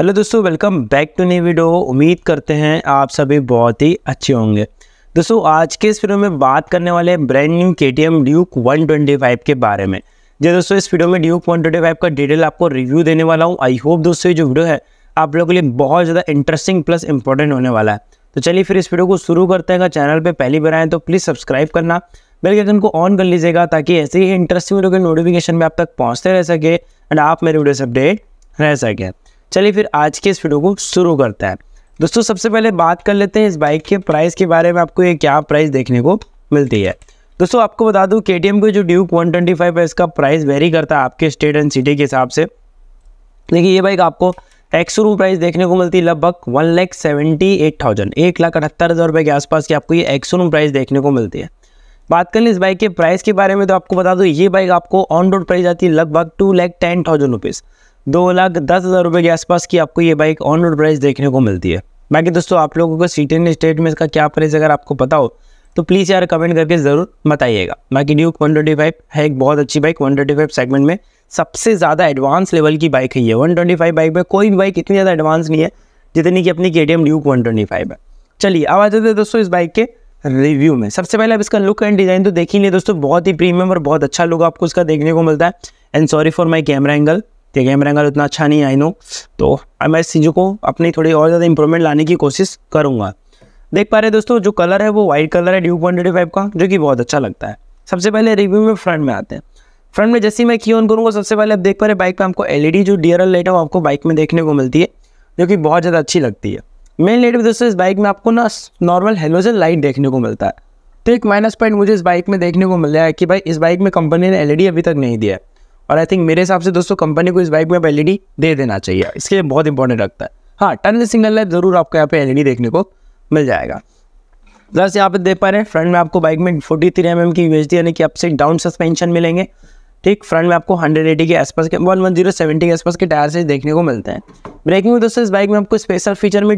hello दोस्तों welcome back to new video उम्मीद करते हैं आप सभी बहुत ही अच्छे होंगे दोस्तों आज के इस वीडियो में बात करने वाले हैं brand new K T M Duke one twenty five के बारे में जी दोस्तों इस वीडियो में ड्यूक वन ट्वेंटी फाइव का डिटेल आपको रिव्यू देने वाला हूँ आई होप दोस्तों ये जो वीडियो है आप लोगों के लिए बहुत ज़्यादा इंटरेस्टिंग प्लस इंपॉर्टेंट होने वाला है तो चलिए फिर इस वीडियो को शुरू करते हैं अगर चैनल पर पहली बार आए तो प्लीज़ सब्सक्राइब करना बेल के आइकन को ऑन कर लीजिएगा ताकि ऐसे ही इंटरेस्टिंग वीडियो के नोटिफिकेशन में आप तक पहुँचते रह सके एंड आप मेरे वीडियो से अपडेट रह सकें चलिए फिर आज के इस वीडियो को शुरू करते हैं दोस्तों सबसे पहले बात कर लेते हैं इस बाइक के प्राइस के बारे में आपको ये क्या प्राइस देखने को मिलती है दोस्तों आपको बता दूं के के जो ड्यूक 125 है इसका प्राइस वेरी करता है आपके स्टेट एंड सिटी के हिसाब से देखिए ये बाइक आपको एक्स रूम प्राइस देखने को मिलती है लगभग one lakh seventy eight thousand एक लाख अठहत्तर हज़ार रुपये के आसपास की आपको ये एक्स रूम प्राइस देखने को मिलती है बात कर लें इस बाइक के प्राइस के बारे में तो आपको बता दूँ ये बाइक आपको ऑन रोड प्राइस आती है लगभग two lakh ten thousand rupees दो लाख दस हज़ार रुपये के आसपास की आपको ये बाइक ऑन रोड प्राइस देखने को मिलती है बाकी दोस्तों आप लोगों को टेन स्टेट में इसका क्या प्राइस अगर आपको पता हो तो प्लीज़ यार कमेंट करके ज़रूर बताइएगा बाकी ड्यूक फाइव है एक बहुत अच्छी बाइक फाइव सेगमेंट में सबसे ज़्यादा एडवांस लेवल की बाइक है ये फाइव बाइक में कोई भी बाइक इतनी ज़्यादा एडवांस नहीं है जितनी कि अपनी के टी एम ड्यूक वन है चलिए अब आ जाते हैं दोस्तों इस बाइक के रिव्यू में सबसे पहले आप इसका लुक एंड डिज़ाइन तो देख ही नहीं दोस्तों बहुत ही प्रीमियम और बहुत अच्छा लुक आपको इसका देखने को मिलता है and sorry for my camera angle ठीक है कैमरा एंगल उतना अच्छा नहीं आई नो तो अब मैं इस चीज़ों को अपनी थोड़ी और ज़्यादा इंप्रूवमेंट लाने की कोशिश करूँगा देख पा रहे दोस्तों जो कलर है वो वाइट कलर है ड्यू पॉइंट फाइव का जो कि बहुत अच्छा लगता है सबसे पहले रिव्यू में फ्रंट में आते हैं फ्रंट में जैसे ही मैं की ऑन करूँगा सबसे पहले आप देख पा रहे बाइक पर आपको एल e जो डी लाइट है वो आपको बाइक में देखने को मिलती है जो कि बहुत ज़्यादा अच्छी लगती है मेन लाइट भी दोस्तों इस बाइक में आपको ना नॉर्मल हेलोजन लाइट देखने को मिलता है तो एक माइनस पॉइंट मुझे इस बाइक में देखने को मिल रहा है कि भाई इस बाइक में कंपनी ने एलईडी e अभी तक नहीं दिया है और आई थिंक मेरे हिसाब से दोस्तों कंपनी को इस बाइक में अब एल दे देना चाहिए इसके लिए बहुत इंपॉर्टेंट लगता है हाँ टनल सिग्नल लाइट ज़रूर आपको यहाँ पे एल देखने को मिल जाएगा प्लस यहाँ पे देख पा रहे हैं फ्रंट में आपको बाइक में फोर्टी थ्री एम की यू यानी कि आपसे डाउन सस्पेंशन मिलेंगे ठीक फ्रंट में आपको 180 के आसपास के सेवेंटी के आसपास के टायर से देखने को मिलते हैं ब्रेकिंग में दोस्तों इस बाइक में आपको स्पेशल फीचर में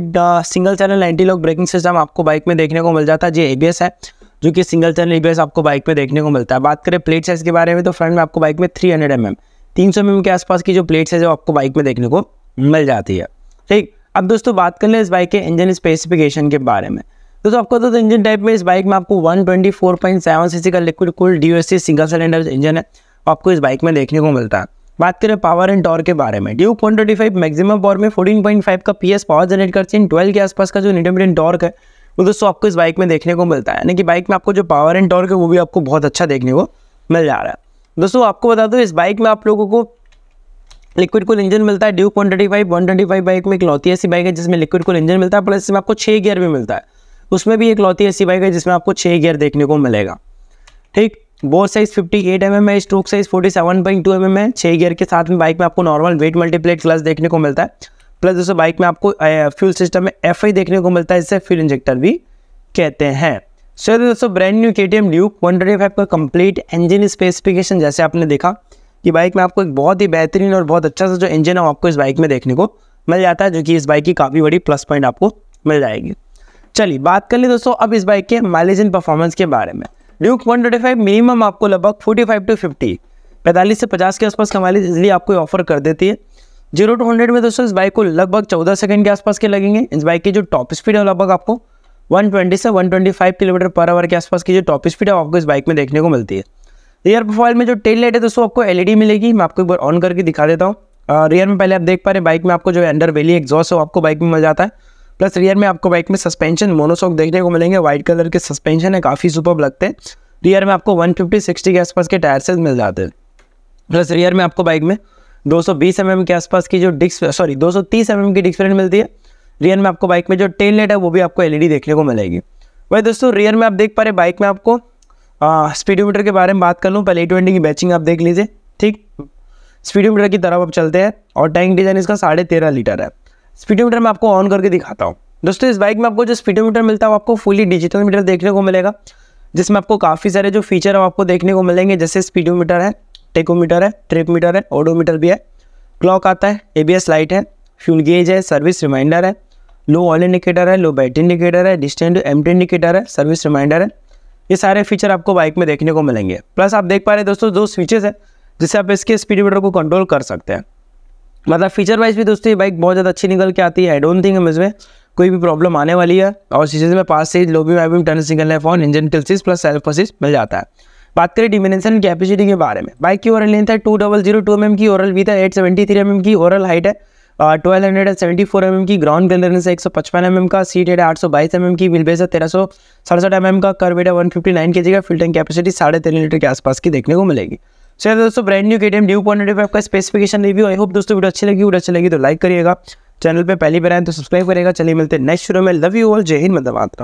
single channel anti lock braking system आपको बाइक में देखने को मिल जाता है जी ए है जो कि सिंगल चैनल ईबीएस आपको बाइक में देखने को मिलता है बात करें प्लेट साइज़ के बारे में तो फ्रंट में आपको बाइक में थ्री हंड्रेड एम एम तीन सौ एम के आसपास की जो प्लेट साइज़ है वो आपको बाइक में देखने को मिल जाती है ठीक अब दोस्तों बात कर ले इस बाइक के इंजन स्पेसिफिकेशन के बारे में दोस्तों आपको तो इंजन टाइप में इस बाइक में आपको 124.7 सीसी का लिक्विड कूल सी सिंगल सिलेंडर इंजन है आपको इस बाइक में देखने को मिलता है बात करें पावर एंड टॉर्क के बारे में ट्वेंटी फाइव मैक्सिमम पावर में 14.5 का पीएस पावर जनरेट करती है 12 के आसपास का जो इंटरमीडियट टॉर्क है वो दोस्तों आपको इस बाइक में देखने को मिलता है यानी कि बाइक में आपको जो पावर एंड टॉर्क है वो भी आपको बहुत अच्छा देखने को मिल जा रहा है दोस्तों आपको बता दो इस बाइक में आप लोगों को लिक्विड कूल इंजन मिलता है Duke one twenty five one twenty five bike में एक लौती ऐसी बाइक है जिसमें लिक्विड कूल इंजन मिलता है प्लस इसमें आपको छः गियर भी मिलता है उसमें भी एक लौती ऐसी बाइक है जिसमें आपको छः गियर देखने को मिलेगा ठीक bore size fifty eight M है stroke size forty seven point two M M है छः गियर के साथ में बाइक में आपको नॉर्मल वेट मल्टीप्लेट क्लस देखने को मिलता है प्लस दोस्तों बाइक में आपको फ्यूल सिस्टम में एफ देखने को मिलता है जिसे फ्यूल इंजेक्टर भी कहते हैं सो so, दोस्तों brand new K T M Duke one का कंप्लीट इंजन स्पेसिफिकेशन जैसे आपने देखा कि बाइक में आपको एक बहुत ही बेहतरीन और बहुत अच्छा सा जो इंजन है आपको इस बाइक में देखने को मिल जाता है जो कि इस बाइक की काफ़ी बड़ी प्लस पॉइंट आपको मिल जाएगी चलिए बात कर ली दोस्तों अब इस बाइक के माइलेज एंड परफॉर्मेंस के बारे में ड्यूक 125 मिनिमम आपको लगभग 45 टू 50 पैंतालीस से 50 के आसपास का माइलेज इजिली आपको ऑफर कर देती है जीरो टू हंड्रेड में दोस्तों इस बाइक को लगभग चौदह सेकंड के आसपास के लगेंगे इस बाइक की जो टॉप स्पीड है लगभग आपको 120 से 125 किलोमीटर पर आवर के आसपास की जो टॉप स्पीड है आपको इस बाइक में देखने को मिलती है रियर प्रोफाइल में जो टेल लाइट है दोस्तों आपको एलईडी मिलेगी मैं आपको एक बार ऑन करके दिखा देता हूँ रियर में पहले आप देख पा रहे बाइक में आपको जो अंडर वेली एग्जॉस्ट है आपको बाइक में मिल जाता है प्लस रियर में आपको बाइक में सस्पेंशन मोनोसॉक देखने को मिलेंगे व्हाइट कलर के सस्पेंशन है काफ़ी सुपर लगते हैं रियर में आपको फिफ्टी सिक्सटी के आसपास के टायर से मिल जाते हैं प्लस रियर में आपको बाइक में 220 mm के आसपास की जो डिस्क सॉरी 230 mm की डिस्क प्लेट मिलती है रियर में आपको बाइक में जो टेल लाइट है वो भी आपको एलईडी देखने को मिलेगी वही दोस्तों रियर में आप देख पा रहे बाइक में आपको स्पीडोमीटर के बारे में बात कर लूँ पहले ट्वेंटी की बैचिंग आप देख लीजिए ठीक स्पीडोमीटर की तरफ आप चलते हैं और टैंक डिजाइन इसका साढ़े तेरह लीटर है स्पीडोमीटर मैं आपको ऑन करके दिखाता हूँ दोस्तों इस बाइक में आपको जो स्पीडोमीटर मिलता है आपको फुली डिजिटल मीटर देखने को मिलेगा जिसमें आपको काफ़ी सारे जो फीचर है आपको देखने को मिलेंगे जैसे स्पीडोमीटर है टेकोमीटर है ट्रिप मीटर है ओडोमीटर भी है क्लॉक आता है एबीएस लाइट है फ्यूल गेज है सर्विस रिमाइंडर है लो ऑयल इंडिकेटर है लो बैटरी इंडिकेटर है डिस्टेंट एम इंडिकेटर है सर्विस रिमाइंडर है ये सारे फीचर आपको बाइक में देखने को मिलेंगे प्लस आप देख पा रहे हैं दोस्तों दो स्विचेस है जिससे आप इसके स्पीडोमीटर को कंट्रोल कर सकते हैं मतलब फीचर वाइज भी दोस्तों ये बाइक बहुत ज़्यादा अच्छी निकल के आती है आई डोंट थिंक हम इसमें कोई भी प्रॉब्लम आने वाली है और सीरीज में पास से लो भी वाइबिंग टर्न सिंगल है फोन engine kill plus self assist मिल जाता है बात करें डिमेंशन कैपेसिटी के बारे में बाइक की ओरल लेंथ है two double zero two M की ओरल वीथ है एट सेवेंटी थ्री एम की ओरल हाइट है twelve hundred and seventy four M की ग्राउंड क्लियरेंस है एक सौ पचपन एम एम का सीट है आठ सौ बाईस एम की विल बेस है तेरह सौ सड़सठ एम एम का कर है वन फिफ्टी नाइन के जी का फिल्टिंग कैपेसिटी साढ़े तेरह लीटर के आसपास की देखने को मिलेगी चलिए दोस्तों brand new K T M Duke point का स्पेसिफिकेशन रिव्यू आई होप दोस्तों वीडियो अच्छी लगी वीडियो अच्छी लगी तो लाइक करिएगा चैनल पर पहली बार आए तो सब्सक्राइब करेगा चलिए मिलते हैं नेक्स्ट शो में love you all Jai Hind मतलब आपका